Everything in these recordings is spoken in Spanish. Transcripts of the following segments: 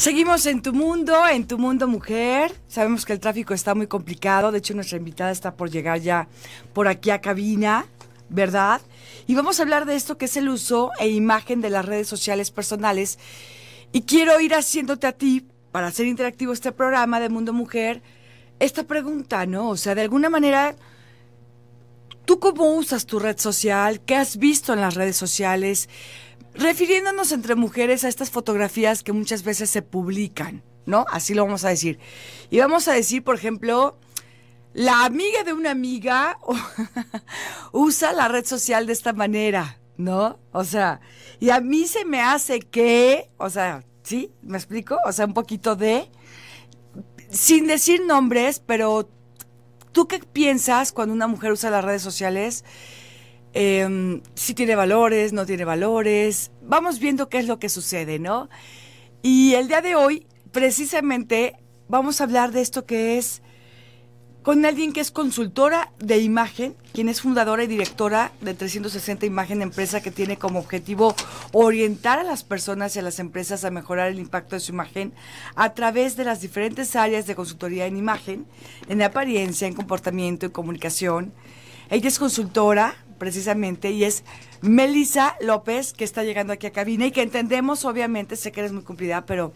Seguimos en tu mundo, en tu mundo mujer. Sabemos que el tráfico está muy complicado. De hecho, nuestra invitada está por llegar ya por aquí a cabina, ¿verdad? Y vamos a hablar de esto que es el uso e imagen de las redes sociales personales. Y quiero ir haciéndote a ti, para hacer interactivo este programa de Mundo Mujer, esta pregunta, ¿no? O sea, de alguna manera, ¿tú cómo usas tu red social? ¿Qué has visto en las redes sociales? refiriéndonos entre mujeres a estas fotografías que muchas veces se publican, ¿no? Así lo vamos a decir. Y vamos a decir, por ejemplo, la amiga de una amiga usa la red social de esta manera, ¿no? O sea, y a mí se me hace que, o sea, ¿sí? ¿Me explico? O sea, un poquito de, sin decir nombres, pero ¿tú qué piensas cuando una mujer usa las redes sociales? Em, si tiene valores, no tiene valores. Vamos viendo qué es lo que sucede, ¿no? Y el día de hoy, precisamente, vamos a hablar de esto que es con alguien que es consultora de imagen, quien es fundadora y directora de 360 Imagen Empresa, que tiene como objetivo orientar a las personas y a las empresas a mejorar el impacto de su imagen a través de las diferentes áreas de consultoría en imagen, en apariencia, en comportamiento, en comunicación. Ella es consultora, precisamente, y es Melissa López, que está llegando aquí a cabina y que entendemos, obviamente, sé que eres muy cumplida, pero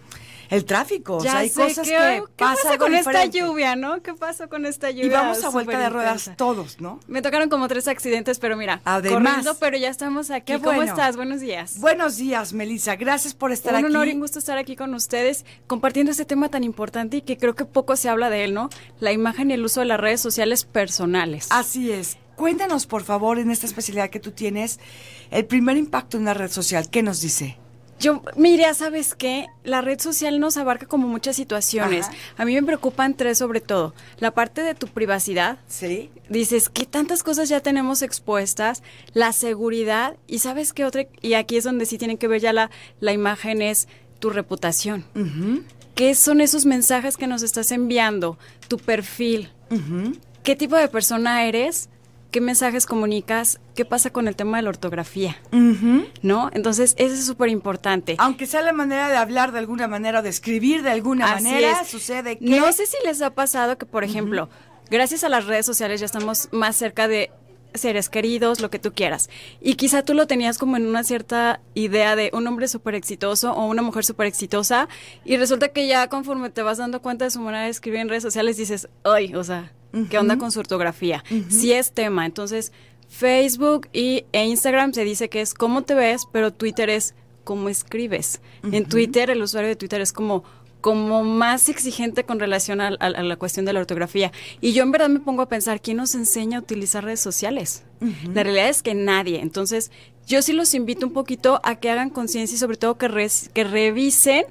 el tráfico, o sea, hay cosas que, pasa con esta lluvia, ¿no? ¿Qué pasó con esta lluvia? Y vamos a vuelta de ruedas todos, ¿no? Me tocaron como tres accidentes, pero mira, Además, pero ya estamos aquí. ¿Cómo estás? Buenos días. Buenos días, Melisa. Gracias por estar aquí. Un honor y un gusto estar aquí con ustedes compartiendo este tema tan importante y que creo que poco se habla de él, ¿no? La imagen y el uso de las redes sociales personales. Así es. Cuéntanos, por favor, en esta especialidad que tú tienes, el primer impacto en la red social, ¿qué nos dice? Yo, mira, ¿sabes qué? La red social nos abarca como muchas situaciones. A mí me preocupan tres sobre todo. La parte de tu privacidad. Sí. Dices, que tantas cosas ya tenemos expuestas? La seguridad. Y ¿sabes qué otra? Y aquí es donde sí tienen que ver ya la, imagen es tu reputación. ¿Qué son esos mensajes que nos estás enviando? Tu perfil. ¿Qué tipo de persona eres? qué mensajes comunicas, qué pasa con el tema de la ortografía, ¿no? Entonces, eso es súper importante. Aunque sea la manera de hablar de alguna manera o de escribir de alguna manera, sucede que... No sé si les ha pasado que, por ejemplo, gracias a las redes sociales ya estamos más cerca de seres queridos, lo que tú quieras. Y quizá tú lo tenías como en una cierta idea de un hombre súper exitoso o una mujer súper exitosa y resulta que ya conforme te vas dando cuenta de su manera de escribir en redes sociales dices, ay, o sea, qué onda con su ortografía. Sí es tema. Entonces, Facebook y, e Instagram se dice que es cómo te ves, pero Twitter es cómo escribes. En Twitter, el usuario de Twitter es como como más exigente con relación a, la cuestión de la ortografía. Y yo en verdad me pongo a pensar, ¿quién nos enseña a utilizar redes sociales? La realidad es que nadie. Entonces, yo sí los invito un poquito a que hagan conciencia y sobre todo que, que revisen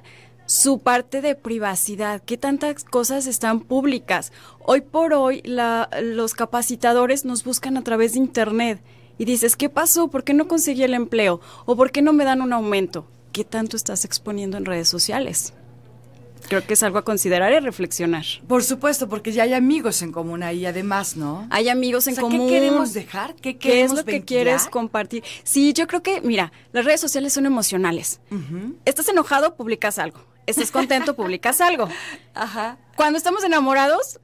su parte de privacidad, qué tantas cosas están públicas. Hoy por hoy los capacitadores nos buscan a través de Internet y dices, ¿qué pasó? ¿Por qué no conseguí el empleo? ¿O por qué no me dan un aumento? ¿Qué tanto estás exponiendo en redes sociales? Creo que es algo a considerar y reflexionar. Por supuesto, porque ya hay amigos en común ahí, además, ¿no? Hay amigos en común. ¿Qué queremos dejar? ¿Qué, ¿Qué es lo que quieres compartir? Sí, yo creo que, mira, las redes sociales son emocionales. Estás enojado, publicas algo estás contento, publicas algo. Ajá. Cuando estamos enamorados,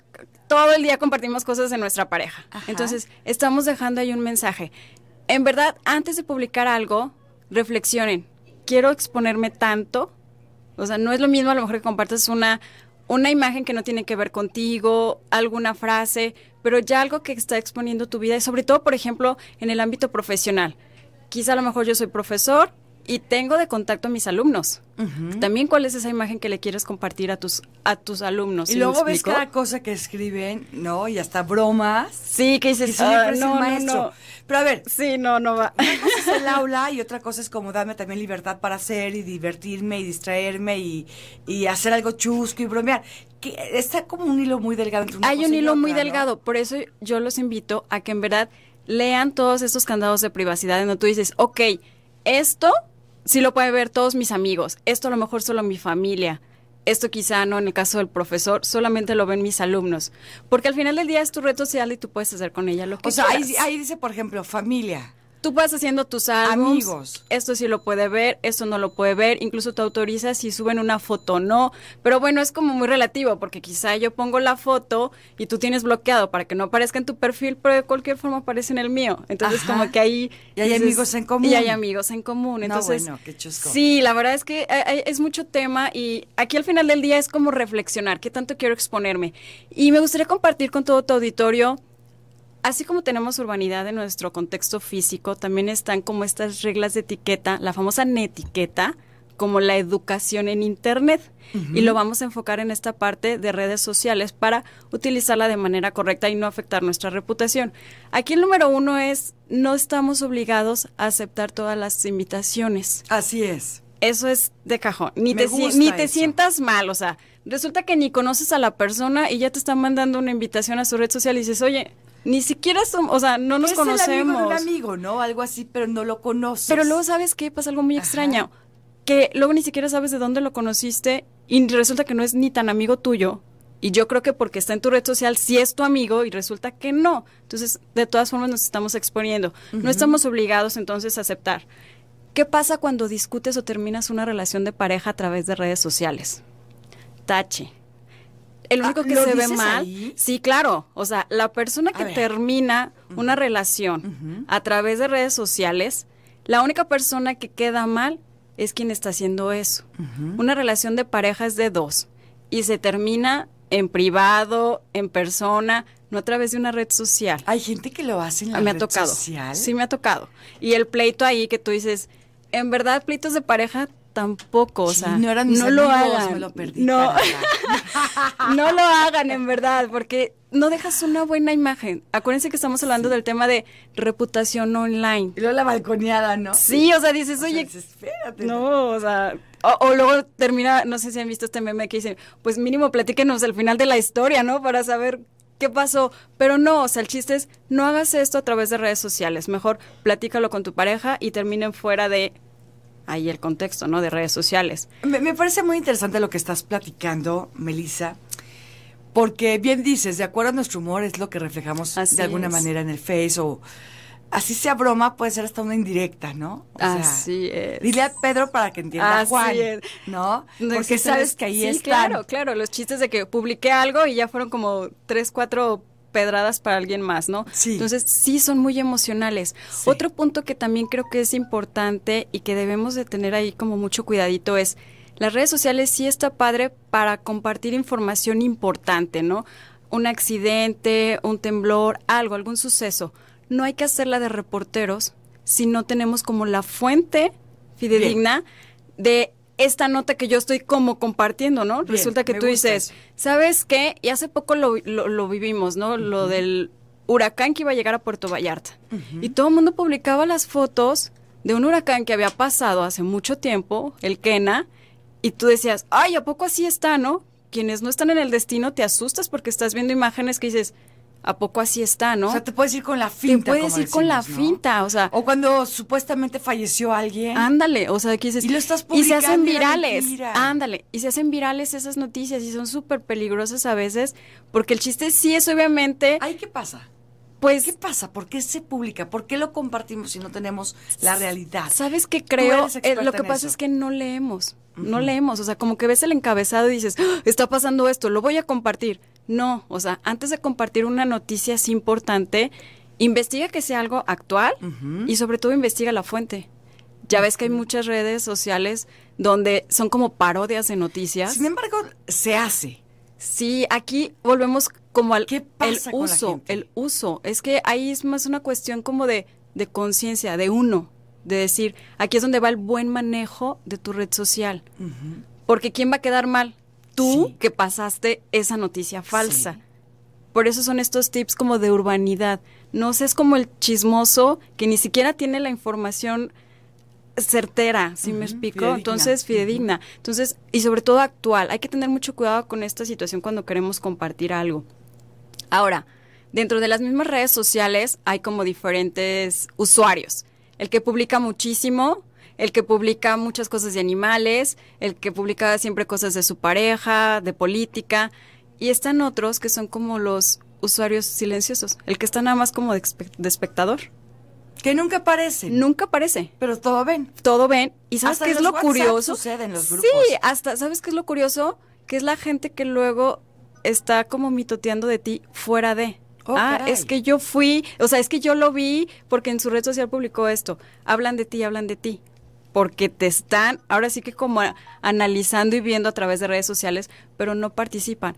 todo el día compartimos cosas de nuestra pareja. Entonces, estamos dejando ahí un mensaje. En verdad, antes de publicar algo, reflexionen. Quiero exponerme tanto. O sea, no es lo mismo a lo mejor que compartas una, una imagen que no tiene que ver contigo, alguna frase, pero ya algo que está exponiendo tu vida y sobre todo, por ejemplo, en el ámbito profesional. Quizá a lo mejor yo soy profesor y tengo de contacto a mis alumnos. También cuál es esa imagen que le quieres compartir a tus a tus alumnos. Y luego ves cada cosa que escriben, ¿no? Y hasta bromas. Sí, que dices, ah, no, no, no, Pero a ver, sí, no, no va. Una cosa es el aula y otra cosa es como darme también libertad para hacer y divertirme y distraerme y, hacer algo chusco y bromear. Que está como un hilo muy delgado entre Hay un hilo muy delgado, por eso yo los invito a que en verdad lean todos estos candados de privacidad, donde tú dices, ok, esto sí lo puede ver todos mis amigos, esto a lo mejor solo mi familia, esto quizá no en el caso del profesor, solamente lo ven mis alumnos, porque al final del día es tu reto social y tú puedes hacer con ella lo que quieras. O sea, ahí dice, por ejemplo, familia tú vas haciendo tus Amigos. Esto sí lo puede ver, esto no lo puede ver. Incluso te autorizas si suben una foto o no. Pero bueno, es como muy relativo, porque quizá yo pongo la foto y tú tienes bloqueado para que no aparezca en tu perfil, pero de cualquier forma aparece en el mío. Entonces, como que ahí. Y hay amigos en común. Y hay amigos en común. Entonces, no, bueno, qué chusco. Sí, la verdad es que eh, eh, es mucho tema y aquí al final del día es como reflexionar qué tanto quiero exponerme. Y me gustaría compartir con todo tu auditorio Así como tenemos urbanidad en nuestro contexto físico, también están como estas reglas de etiqueta, la famosa netiqueta, como la educación en Internet. Y lo vamos a enfocar en esta parte de redes sociales para utilizarla de manera correcta y no afectar nuestra reputación. Aquí el número uno es, no estamos obligados a aceptar todas las invitaciones. Así es. Eso es de cajón. Ni, te, ni te sientas mal, o sea, resulta que ni conoces a la persona y ya te están mandando una invitación a su red social y dices, oye, ni siquiera somos, o sea, no nos conocemos. El un amigo, ¿no? Algo así, pero no lo conoces. Pero luego sabes qué pasa algo muy extraño, que luego ni siquiera sabes de dónde lo conociste y resulta que no es ni tan amigo tuyo. Y yo creo que porque está en tu red social sí es tu amigo y resulta que no. Entonces, de todas formas nos estamos exponiendo. No estamos obligados entonces a aceptar. ¿Qué pasa cuando discutes o terminas una relación de pareja a través de redes sociales? Tache el ah, único que se ve mal. Sí, claro. O sea, la persona que termina una relación a través de redes sociales, la única persona que queda mal es quien está haciendo eso. Una relación de pareja es de dos y se termina en privado, en persona, no a través de una red social. Hay gente que lo hace en la ah, red social. Sí, me ha tocado. Y el pleito ahí que tú dices, en verdad, pleitos de pareja tampoco, o sea, no, lo hagan. Me lo perdí, no. lo hagan en verdad, porque no dejas una buena imagen. Acuérdense que estamos hablando del tema de reputación online. Y luego la balconeada, ¿no? Sí, o sea, dices, oye, espérate. No, o sea, o, luego termina, no sé si han visto este meme que dicen, pues mínimo platíquenos al final de la historia, ¿no? Para saber qué pasó. Pero no, o sea, el chiste es, no hagas esto a través de redes sociales. Mejor platícalo con tu pareja y terminen fuera de ahí el contexto, ¿no? De redes sociales. Me, parece muy interesante lo que estás platicando, Melissa, porque bien dices, de acuerdo a nuestro humor es lo que reflejamos de alguna manera en el Face o así sea broma, puede ser hasta una indirecta, ¿no? así es. Dile a Pedro para que entienda Juan, ¿no? Porque sabes que ahí es. claro, claro, los chistes de que publiqué algo y ya fueron como tres, cuatro pedradas para alguien más, ¿no? Sí. Entonces, sí son muy emocionales. Otro punto que también creo que es importante y que debemos de tener ahí como mucho cuidadito es las redes sociales sí está padre para compartir información importante, ¿no? Un accidente, un temblor, algo, algún suceso. No hay que hacerla de reporteros si no tenemos como la fuente fidedigna de esta nota que yo estoy como compartiendo, ¿no? Resulta que tú dices, ¿sabes qué? Y hace poco lo, vivimos, ¿no? Lo del huracán que iba a llegar a Puerto Vallarta. Y todo el mundo publicaba las fotos de un huracán que había pasado hace mucho tiempo, el Kena, y tú decías, ay, ¿a poco así está, no? Quienes no están en el destino te asustas porque estás viendo imágenes que dices, ¿A poco así está, no? O sea, te puedes ir con la finta. Te puedes ir con la finta, o sea. O cuando supuestamente falleció alguien. Ándale, o sea, aquí dices. Y lo estás publicando. Y se hacen virales. Ándale, y se hacen virales esas noticias y son súper peligrosas a veces, porque el chiste sí es obviamente. ¿Ay qué pasa? Pues, ¿Qué pasa? ¿Por qué se publica? ¿Por qué lo compartimos si no tenemos la realidad? ¿Sabes qué creo? Eh, lo que pasa es que no leemos, no leemos, o sea, como que ves el encabezado y dices, ah, está pasando esto, lo voy a compartir. No, o sea, antes de compartir una noticia es importante, investiga que sea algo actual y sobre todo investiga la fuente. Ya ves que hay muchas redes sociales donde son como parodias de noticias. Sin embargo, se hace. Sí, aquí volvemos como al el uso, el uso. Es que ahí es más una cuestión como de, conciencia, de uno, de decir, aquí es donde va el buen manejo de tu red social. Porque ¿quién va a quedar mal? tú que pasaste esa noticia falsa. Por eso son estos tips como de urbanidad. No es como el chismoso que ni siquiera tiene la información certera, si me explico, entonces fidedigna. Entonces, y sobre todo actual, hay que tener mucho cuidado con esta situación cuando queremos compartir algo. Ahora, dentro de las mismas redes sociales hay como diferentes usuarios. El que publica muchísimo el que publica muchas cosas de animales, el que publica siempre cosas de su pareja, de política, y están otros que son como los usuarios silenciosos, el que está nada más como de, espectador. Que nunca aparece. Nunca aparece. Pero todo ven. Todo ven. ¿Y sabes qué es lo curioso? Sucede en los grupos. Sí, hasta, ¿sabes qué es lo curioso? Que es la gente que luego está como mitoteando de ti fuera de. Oh, ah, es que yo fui, o sea, es que yo lo vi porque en su red social publicó esto. Hablan de ti, hablan de ti porque te están ahora sí que como analizando y viendo a través de redes sociales, pero no participan.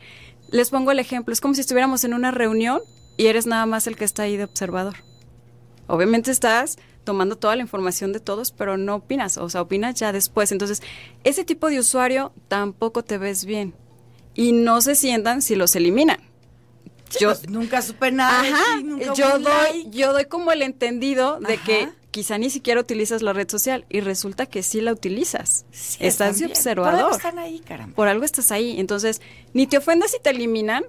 Les pongo el ejemplo, es como si estuviéramos en una reunión y eres nada más el que está ahí de observador. Obviamente estás tomando toda la información de todos, pero no opinas, o sea, opinas ya después. Entonces, ese tipo de usuario tampoco te ves bien y no se sientan si los eliminan yo pues, nunca supe nada. Ajá, yo doy, yo doy como el entendido de que quizá ni siquiera utilizas la red social y resulta que sí la utilizas. estás de observador. Por algo están ahí, caramba. Por algo estás ahí. Entonces, ni te ofendas si te eliminan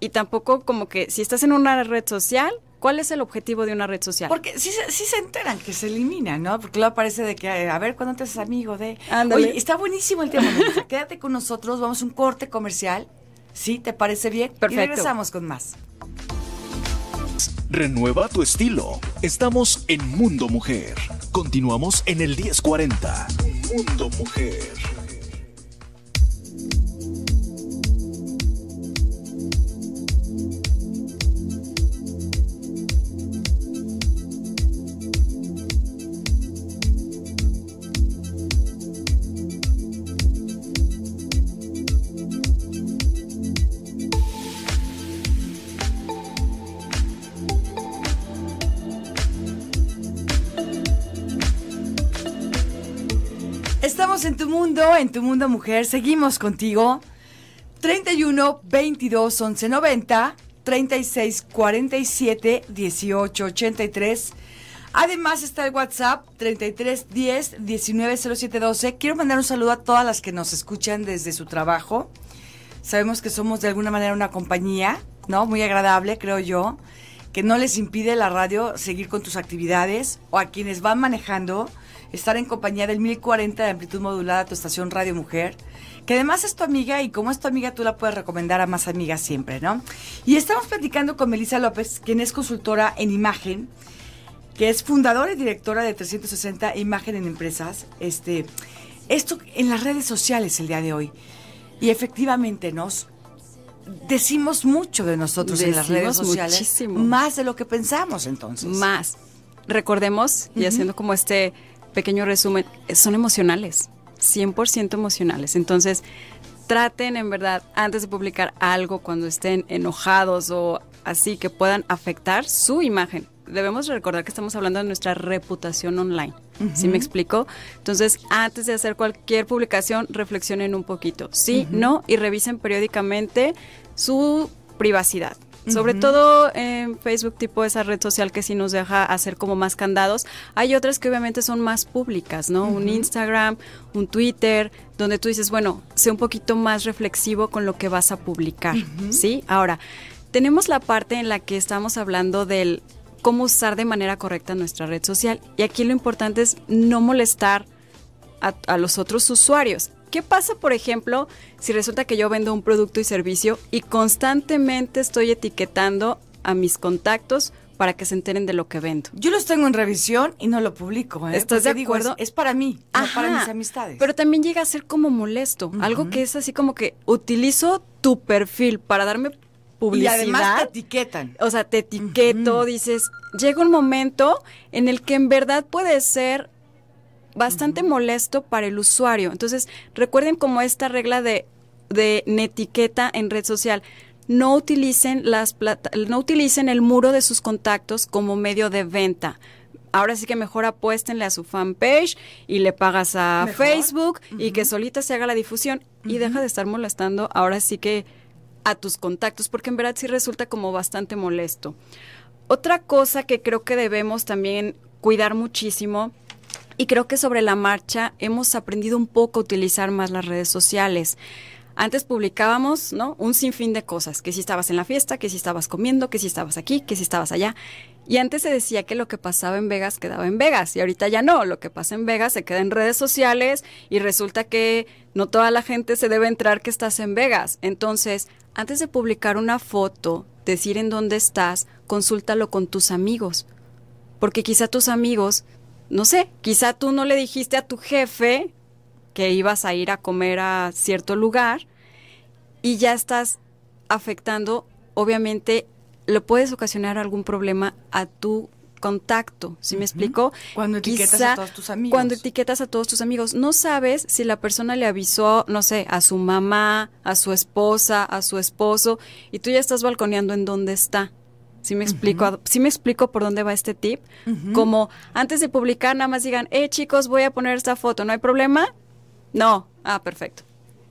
y tampoco como que si estás en una red social, ¿Cuál es el objetivo de una red social? Porque sí, se enteran que se eliminan, ¿no? Porque luego aparece de que, a ver, ¿cuándo te haces amigo de...? anda está buenísimo el tema. Quédate con nosotros, vamos a un corte comercial ¿Sí? ¿Te parece bien? Perfecto. regresamos con más. Renueva tu estilo. Estamos en Mundo Mujer. Continuamos en el 1040. Mundo Mujer. Estamos en tu mundo, en tu mundo mujer. Seguimos contigo. 31 22 11 90 36 47 18 83. Además está el WhatsApp 33 10 19 07 12. Quiero mandar un saludo a todas las que nos escuchan desde su trabajo. Sabemos que somos de alguna manera una compañía, ¿no? Muy agradable, creo yo, que no les impide la radio seguir con tus actividades o a quienes van manejando estar en compañía del 1040 de amplitud modulada, tu estación Radio Mujer, que además es tu amiga y como es tu amiga tú la puedes recomendar a más amigas siempre, ¿no? Y estamos platicando con Melissa López, quien es consultora en imagen, que es fundadora y directora de 360 e Imagen en Empresas, este, esto en las redes sociales el día de hoy. Y efectivamente nos decimos mucho de nosotros en las redes sociales, muchísimo. más de lo que pensamos entonces. Más. Recordemos, y haciendo como este pequeño resumen, eh, son emocionales, 100% emocionales. Entonces, traten en verdad, antes de publicar algo, cuando estén enojados o así, que puedan afectar su imagen. Debemos recordar que estamos hablando de nuestra reputación online. ¿Sí me explico? Entonces, antes de hacer cualquier publicación, reflexionen un poquito. Sí, no, y revisen periódicamente su privacidad. Sobre todo en Facebook, tipo esa red social que sí nos deja hacer como más candados. Hay otras que obviamente son más públicas, ¿no? Un Instagram, un Twitter, donde tú dices, bueno, sé un poquito más reflexivo con lo que vas a publicar, ¿sí? Ahora, tenemos la parte en la que estamos hablando del cómo usar de manera correcta nuestra red social. Y aquí lo importante es no molestar a los otros usuarios ¿Qué pasa, por ejemplo, si resulta que yo vendo un producto y servicio y constantemente estoy etiquetando a mis contactos para que se enteren de lo que vendo. Yo los tengo en revisión y no lo publico. ¿eh? ¿Estás de acuerdo? es, para mí, no para mis amistades. Pero también llega a ser como molesto, algo que es así como que utilizo tu perfil para darme publicidad. Y además te etiquetan. O sea, te etiqueto, dices, llega un momento en el que en verdad puede ser bastante molesto para el usuario. Entonces, recuerden como esta regla de, de netiqueta en red social. No utilicen, las plata no utilicen el muro de sus contactos como medio de venta ahora sí que mejor apuéstenle a su fanpage y le pagas a Facebook y que solita se haga la difusión y deja de estar molestando ahora sí que a tus contactos, porque en verdad sí resulta como bastante molesto. Otra cosa que creo que debemos también cuidar muchísimo y creo que sobre la marcha hemos aprendido un poco a utilizar más las redes sociales. Antes publicábamos, ¿no? Un sinfín de cosas, que si estabas en la fiesta, que si estabas comiendo, que si estabas aquí, que si estabas allá. Y antes se decía que lo que pasaba en Vegas quedaba en Vegas, y ahorita ya no, lo que pasa en Vegas se queda en redes sociales y resulta que no toda la gente se debe entrar que estás en Vegas. Entonces, antes de publicar una foto, decir en dónde estás, consúltalo con tus amigos, porque quizá tus amigos no sé, quizá tú no le dijiste a tu jefe que ibas a ir a comer a cierto lugar y ya estás afectando, obviamente, lo puedes ocasionar algún problema a tu contacto, ¿sí me explico? Cuando etiquetas a todos tus amigos. Cuando etiquetas a todos tus amigos, no sabes si la persona le avisó, no sé, a su mamá, a su esposa, a su esposo, y tú ya estás balconeando en dónde está. Si me explico, me explico por dónde va este tip, como antes de publicar nada más digan, "Eh, chicos, voy a poner esta foto, ¿no hay problema?" No. Ah, perfecto.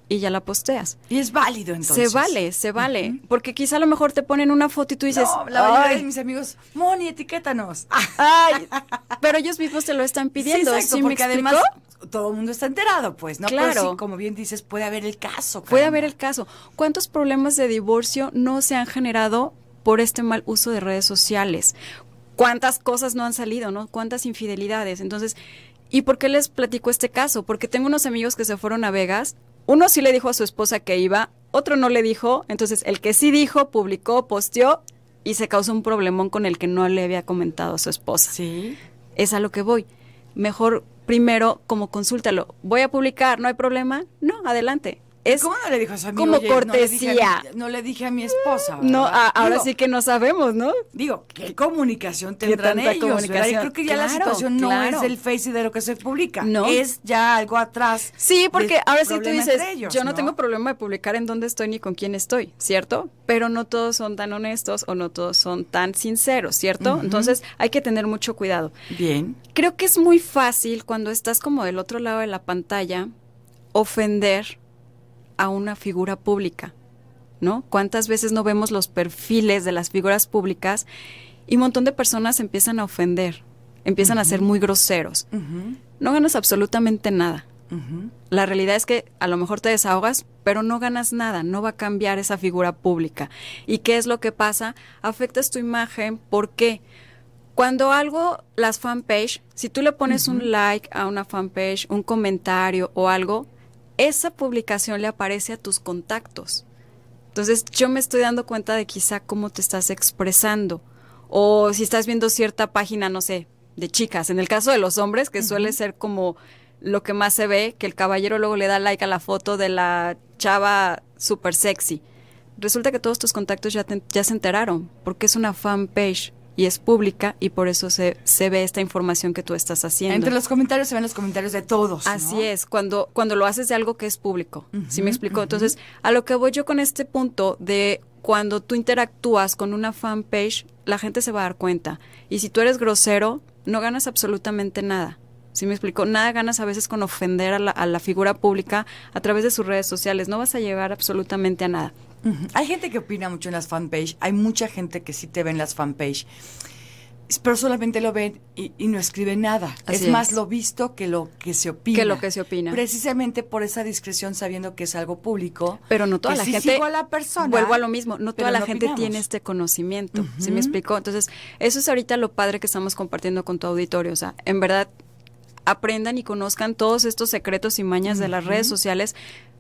Y ya la posteas. Y es válido entonces. Se vale, se vale. Porque quizá a lo mejor te ponen una foto y tú dices. la mayoría de mis amigos, Moni, etiquétanos. pero ellos mismos te lo están pidiendo. Sí, además todo el mundo está enterado, pues, ¿no? Claro. como bien dices, puede haber el caso. Puede haber el caso. ¿Cuántos problemas de divorcio no se han generado por este mal uso de redes sociales. ¿Cuántas cosas no han salido, no? ¿Cuántas infidelidades? Entonces, ¿y por qué les platico este caso? Porque tengo unos amigos que se fueron a Vegas. Uno sí le dijo a su esposa que iba, otro no le dijo. Entonces, el que sí dijo, publicó, posteó y se causó un problemón con el que no le había comentado a su esposa. Sí. Es a lo que voy. Mejor primero como consúltalo. ¿Voy a publicar? ¿No hay problema? No, adelante ¿Cómo no le dijo a su como cortesía. No le, dije a mi esposa. No, ahora sí que no sabemos, ¿no? Digo, ¿qué comunicación tendrán ellos? creo que ya la situación no es el Face de lo que se publica. No. Es ya algo atrás. Sí, porque ahora sí tú dices, yo no, tengo problema de publicar en dónde estoy ni con quién estoy, ¿cierto? Pero no todos son tan honestos o no todos son tan sinceros, ¿cierto? Entonces hay que tener mucho cuidado. Bien. Creo que es muy fácil cuando estás como del otro lado de la pantalla ofender a una figura pública, ¿no? ¿Cuántas veces no vemos los perfiles de las figuras públicas y un montón de personas empiezan a ofender, empiezan a ser muy groseros? No ganas absolutamente nada. La realidad es que a lo mejor te desahogas, pero no ganas nada, no va a cambiar esa figura pública. ¿Y qué es lo que pasa? Afectas tu imagen, porque Cuando algo, las fanpage, si tú le pones un like a una fanpage, un comentario o algo, esa publicación le aparece a tus contactos. Entonces yo me estoy dando cuenta de quizá cómo te estás expresando o si estás viendo cierta página, no sé, de chicas. En el caso de los hombres, que suele ser como lo que más se ve, que el caballero luego le da like a la foto de la chava súper sexy. Resulta que todos tus contactos ya, se enteraron porque es una fanpage y es pública y por eso se, se ve esta información que tú estás haciendo. Entre los comentarios se ven los comentarios de todos. Así es, cuando, cuando lo haces de algo que es público. si ¿Sí me explico? Entonces, a lo que voy yo con este punto de cuando tú interactúas con una fanpage, la gente se va a dar cuenta. Y si tú eres grosero, no ganas absolutamente nada. ¿Sí me explico? Nada ganas a veces con ofender a la, a la, figura pública a través de sus redes sociales. No vas a llegar absolutamente a nada. Hay gente que opina mucho en las fanpage, hay mucha gente que sí te ve en las fanpage, pero solamente lo ven y, no escribe nada. Es, más lo visto que lo que se opina. Que lo que se opina. Precisamente por esa discreción sabiendo que es algo público. Pero no toda la gente... a la persona. Vuelvo a lo mismo, no toda la gente tiene este conocimiento. se me explicó, Entonces, eso es ahorita lo padre que estamos compartiendo con tu auditorio. O sea, en verdad aprendan y conozcan todos estos secretos y mañas de las redes sociales.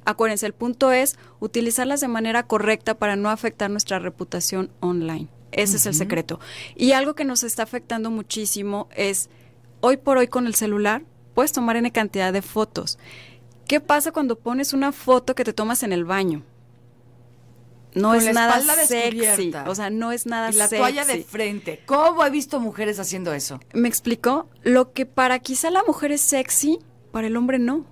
Acuérdense, el punto es utilizarlas de manera correcta para no afectar nuestra reputación online. Ese es el secreto. Y algo que nos está afectando muchísimo es, hoy por hoy con el celular, puedes tomar N cantidad de fotos. ¿Qué pasa cuando pones una foto que te tomas en el baño? no es nada sexy. O sea, no es nada y la toalla de frente. ¿Cómo he visto mujeres haciendo eso? Me explicó lo que para quizá la mujer es sexy, para el hombre no.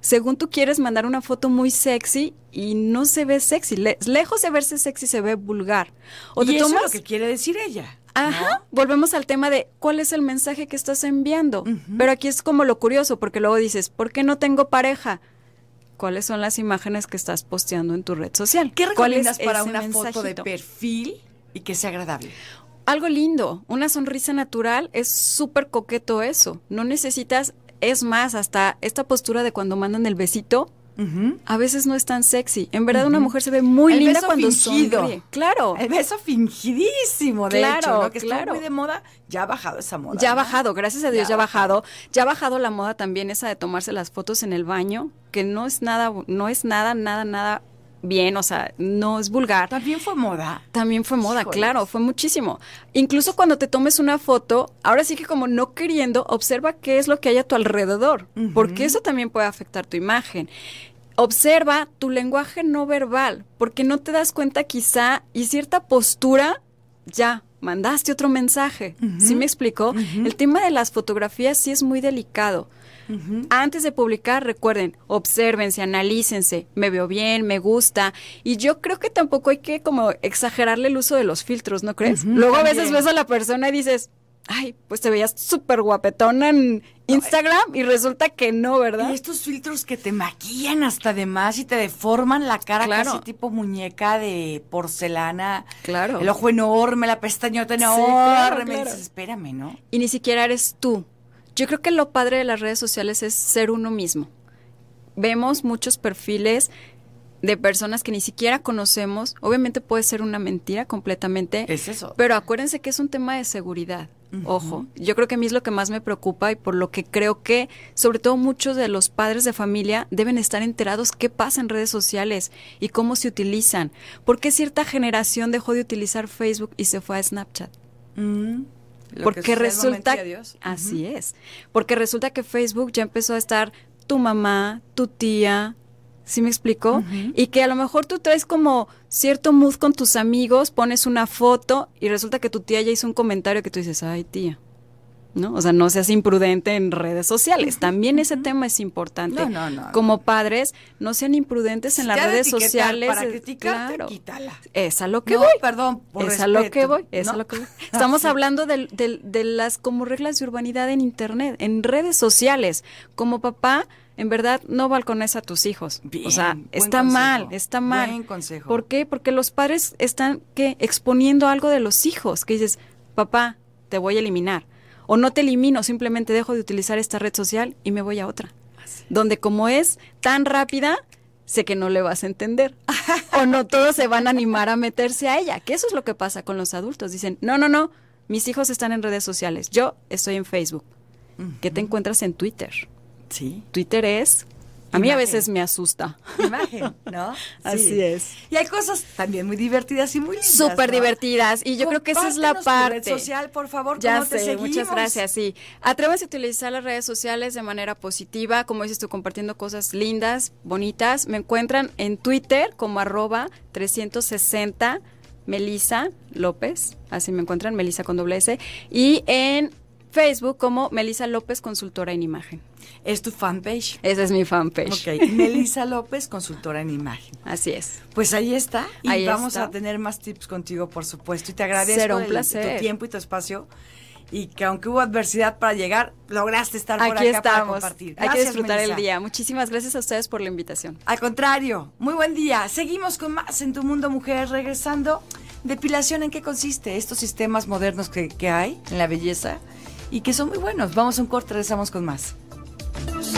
Según tú quieres mandar una foto muy sexy y no se ve sexy. lejos de verse sexy se ve vulgar. O ¿Y eso es lo que quiere decir ella. Ajá, volvemos al tema de cuál es el mensaje que estás enviando. Pero aquí es como lo curioso, porque luego dices, ¿por qué no tengo pareja? cuáles son las imágenes que estás posteando en tu red social. ¿Qué recomiendas para una foto de perfil y que sea agradable? Algo lindo, una sonrisa natural, es súper coqueto eso. No necesitas, es más, hasta esta postura de cuando mandan el besito, a veces no es tan sexy. En verdad, una mujer se ve muy linda cuando fingido. Claro. El beso fingidísimo, de claro, hecho, que muy de moda. Ya ha bajado esa moda. Ya ha bajado, gracias a Dios, ya, ya ha bajado. Ya ha bajado la moda también esa de tomarse las fotos en el baño, que no es nada, no es nada, nada, nada bien, o sea, no es vulgar. También fue moda. También fue moda, claro, fue muchísimo. Incluso cuando te tomes una foto, ahora sí que como no queriendo, observa qué es lo que hay a tu alrededor, porque eso también puede afectar tu imagen. Observa tu lenguaje no verbal, porque no te das cuenta quizá y cierta postura ya mandaste otro mensaje. si ¿Sí me explicó? El tema de las fotografías sí es muy delicado antes de publicar, recuerden, obsérvense, analícense, me veo bien, me gusta. Y yo creo que tampoco hay que como exagerarle el uso de los filtros, ¿no crees? Luego a veces ves a la persona y dices, ay, pues te veías súper guapetona en Instagram y resulta que no, ¿verdad? Y estos filtros que te maquillan hasta de más y te deforman la cara claro. casi tipo muñeca de porcelana. Claro. El ojo enorme, la pestañota enorme. espérame, ¿no? Y ni siquiera eres tú. Yo creo que lo padre de las redes sociales es ser uno mismo. Vemos muchos perfiles de personas que ni siquiera conocemos. Obviamente puede ser una mentira completamente. Es eso. Pero acuérdense que es un tema de seguridad. Ojo, yo creo que a mí es lo que más me preocupa y por lo que creo que sobre todo muchos de los padres de familia deben estar enterados qué pasa en redes sociales y cómo se utilizan. ¿Por qué cierta generación dejó de utilizar Facebook y se fue a Snapchat? Mm porque resulta, así es, porque resulta que Facebook ya empezó a estar tu mamá, tu tía, ¿sí me explico? Y que a lo mejor tú traes como cierto mood con tus amigos, pones una foto y resulta que tu tía ya hizo un comentario que tú dices, ay tía. ¿no? O sea, no seas imprudente en redes sociales. También ese tema es importante. Como padres, no sean imprudentes en las redes sociales. Para criticar, quítala. Es a lo que voy. Perdón, por lo que voy, es lo que Estamos hablando de, de las como reglas de urbanidad en internet, en redes sociales. Como papá, en verdad no balcones a tus hijos. o sea, está mal, está mal. Buen consejo. ¿Por qué? Porque los padres están ¿qué? exponiendo algo de los hijos, que dices, papá, te voy a eliminar o no te elimino, simplemente dejo de utilizar esta red social y me voy a otra. Donde como es tan rápida, sé que no le vas a entender. o no todos se van a animar a meterse a ella, que eso es lo que pasa con los adultos. Dicen, no, no, no, mis hijos están en redes sociales, yo estoy en Facebook. ¿Qué te encuentras en Twitter? Sí. Twitter es a mí a veces me asusta. Imagen, ¿no? Así es. Y hay cosas también muy divertidas y muy lindas. Súper divertidas. Y yo creo que esa es la parte. social, por favor, ya sé, te Muchas gracias, sí. Atrévase a utilizar las redes sociales de manera positiva. Como dices tú, compartiendo cosas lindas, bonitas. Me encuentran en Twitter como arroba 360 Melisa López. Así me encuentran, Melisa con doble S. Y en Facebook como Melisa López, consultora en imagen. Es tu fanpage. Esa es mi fanpage. Ok, Melissa López, consultora en imagen. Así es. Pues ahí está. Y vamos a tener más tips contigo, por supuesto. Y te agradezco tu tiempo y tu espacio y que aunque hubo adversidad para llegar, lograste estar Aquí por para compartir. Hay que disfrutar el día. Muchísimas gracias a ustedes por la invitación. Al contrario, muy buen día. Seguimos con más en Tu Mundo Mujer, regresando. Depilación, ¿en qué consiste? Estos sistemas modernos que, que hay en la belleza y que son muy buenos. Vamos a un corte, regresamos con más. Thank you.